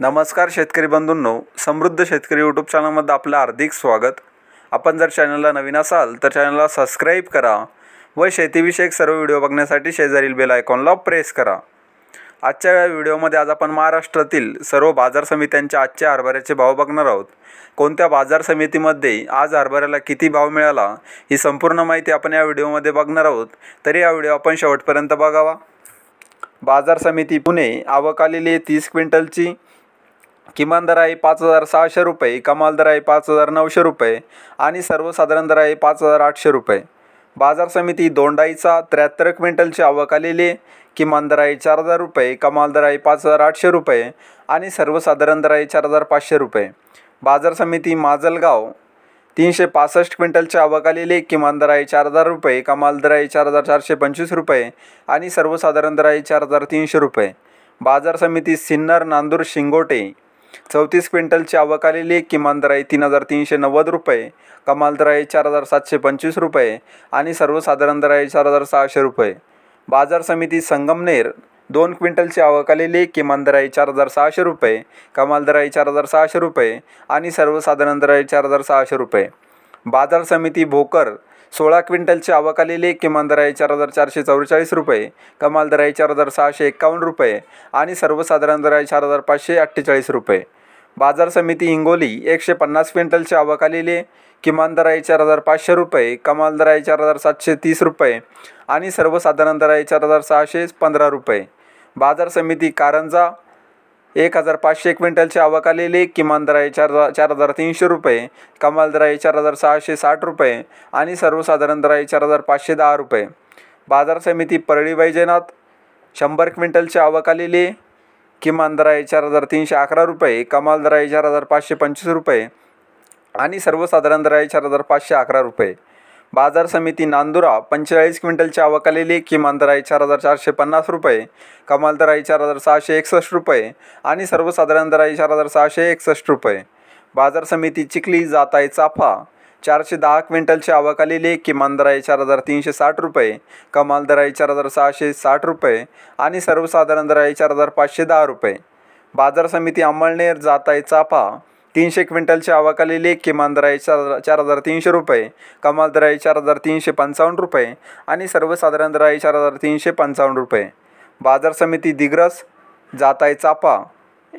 नमस्कार शेतकरी बंधूंनो समृद्ध शेतकरी यूट्यूब चॅनलमध्ये आपलं हार्दिक स्वागत आपण जर चॅनलला नवीन असाल तर चॅनलला सबस्क्राईब करा व शेतीविषयक सर्व व्हिडिओ बघण्यासाठी शेजारील बेल आयकॉनला प्रेस करा आजच्या या व्हिडिओमध्ये आज आपण महाराष्ट्रातील सर्व बाजार समित्यांच्या आजच्या हरभऱ्याचे भाव बघणार आहोत कोणत्या बाजार समितीमध्ये आज हरभऱ्याला किती भाव मिळाला ही संपूर्ण माहिती आपण या व्हिडिओमध्ये बघणार आहोत तरी हा व्हिडिओ आपण शेवटपर्यंत बघावा बाजार समिती पुणे आवकालेली तीस क्विंटलची किमान दर आहे पाच हजार सहाशे रुपये कमाल दर आहे पाच हजार नऊशे रुपये आणि सर्वसाधारण दर आहे पाच हजार आठशे रुपये बाजार समिती दोंडाईचा त्र्याहत्तर क्विंटलची आवक आलेली किमान दर आहे चार हजार रुपये कमाल दर आहे पाच हजार आठशे रुपये आणि सर्वसाधारण दर आहे चार हजार पाचशे रुपये बाजार समिती माजलगाव तीनशे पासष्ट क्विंटलच्या आवक आलेली किमान दर आहे चार हजार रुपये कमाल दर आहे चार हजार चारशे पंचवीस रुपये आणि सर्वसाधारण दर आहे चार हजार तीनशे रुपये बाजार समिती सिन्नर नांदूर शिंगोटे चौतीस क्विंटलची आवक आलेली किमान दराई तीन हजार तीनशे नव्वद रुपये कमाल आहे चार हजार सातशे पंचवीस रुपये आणि सर्वसाधारण दराई चार हजार सहाशे रुपये बाजार समिती संगमनेर दोन क्विंटलची आवक आलेली किमान दराई चार हजार सहाशे रुपये कमाल चार हजार सहाशे रुपये आणि सर्वसाधारण दराई चार हजार सहाशे रुपये बाजार समिती भोकर सोळा क्विंटलची आवक आलेली किमान दर आहे चार हजार चारशे चौवेचाळीस रुपये कमाल दर आहे चार हजार सहाशे एक्कावन्न रुपये आणि सर्वसाधारण दर आहे चार हजार पाचशे अठ्ठेचाळीस रुपये बाजार समिती हिंगोली एकशे पन्नास क्विंटलची आवक आलेली किमान दर आहे चार हजार पाचशे रुपये कमाल दर आहे चार हजार सातशे तीस रुपये आणि सर्वसाधारण दर आहे चार हजार सहाशे पंधरा रुपये बाजार समिती कारंजा एक हजार पाचशे एक क्विंटलची आवक आलेली किमान दर आहे चार चार हजार तीनशे रुपये कमाल दर आहे चार हजार सहाशे साठ रुपये आणि सर्वसाधारण दर आहे चार हजार पाचशे दहा रुपये बाजार समिती परळी वैजनाथ शंभर क्विंटलची आवक आलेली किमान दर आहे चार हजार तीनशे अकरा रुपये कमाल दर आहे चार हजार पाचशे पंचवीस रुपये आणि सर्वसाधारण दर आहे चार हजार पाचशे अकरा रुपये बाजार समिती नांदुरा पंचेचाळीस क्विंटलच्या आवकालेली किमान दराई चार हजार चारशे पन्नास रुपये कमाल दराई चार हजार सहाशे एकसष्ट रुपये आणि सर्वसाधारण दराई चार हजार सहाशे एकसष्ट रुपये बाजार समिती चिखली जाताय चाफा चारशे दहा क्विंटलच्या आवकालेली किमान दराई चार हजार तीनशे साठ रुपये कमाल दराई चार हजार सहाशे साठ रुपये आणि सर्वसाधारण दराई चार हजार पाचशे दहा रुपये बाजार समिती अंमळनेर आहे चाफा तीनशे क्विंटलच्या लेख किमान दर आहे चार चार हजार तीनशे रुपये कमाल दर आहे चार हजार तीनशे पंचावन्न रुपये आणि सर्वसाधारण दर आहे चार हजार तीनशे पंचावन्न रुपये बाजार समिती दिग्रस जात आहे चापा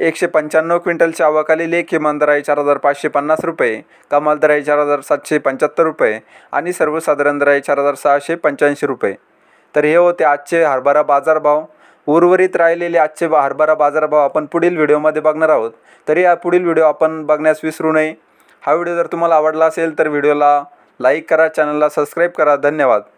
एकशे पंच्याण्णव क्विंटलच्या लेख किमान दर आहे चार हजार पाचशे पन्नास रुपये कमाल दर आहे चार हजार सातशे पंच्याहत्तर रुपये आणि सर्वसाधारण दर आहे चार हजार सहाशे पंच्याऐंशी रुपये तर हे होते आजचे हरभरा बाजारभाव उर्वरित राहिलेले आजचे हरभरा बाजारभाव आपण पुढील व्हिडिओमध्ये बघणार आहोत तरी हा पुढील व्हिडिओ आपण बघण्यास विसरू नये हा व्हिडिओ जर तुम्हाला आवडला असेल तर व्हिडिओला लाईक करा चॅनलला सबस्क्राईब करा धन्यवाद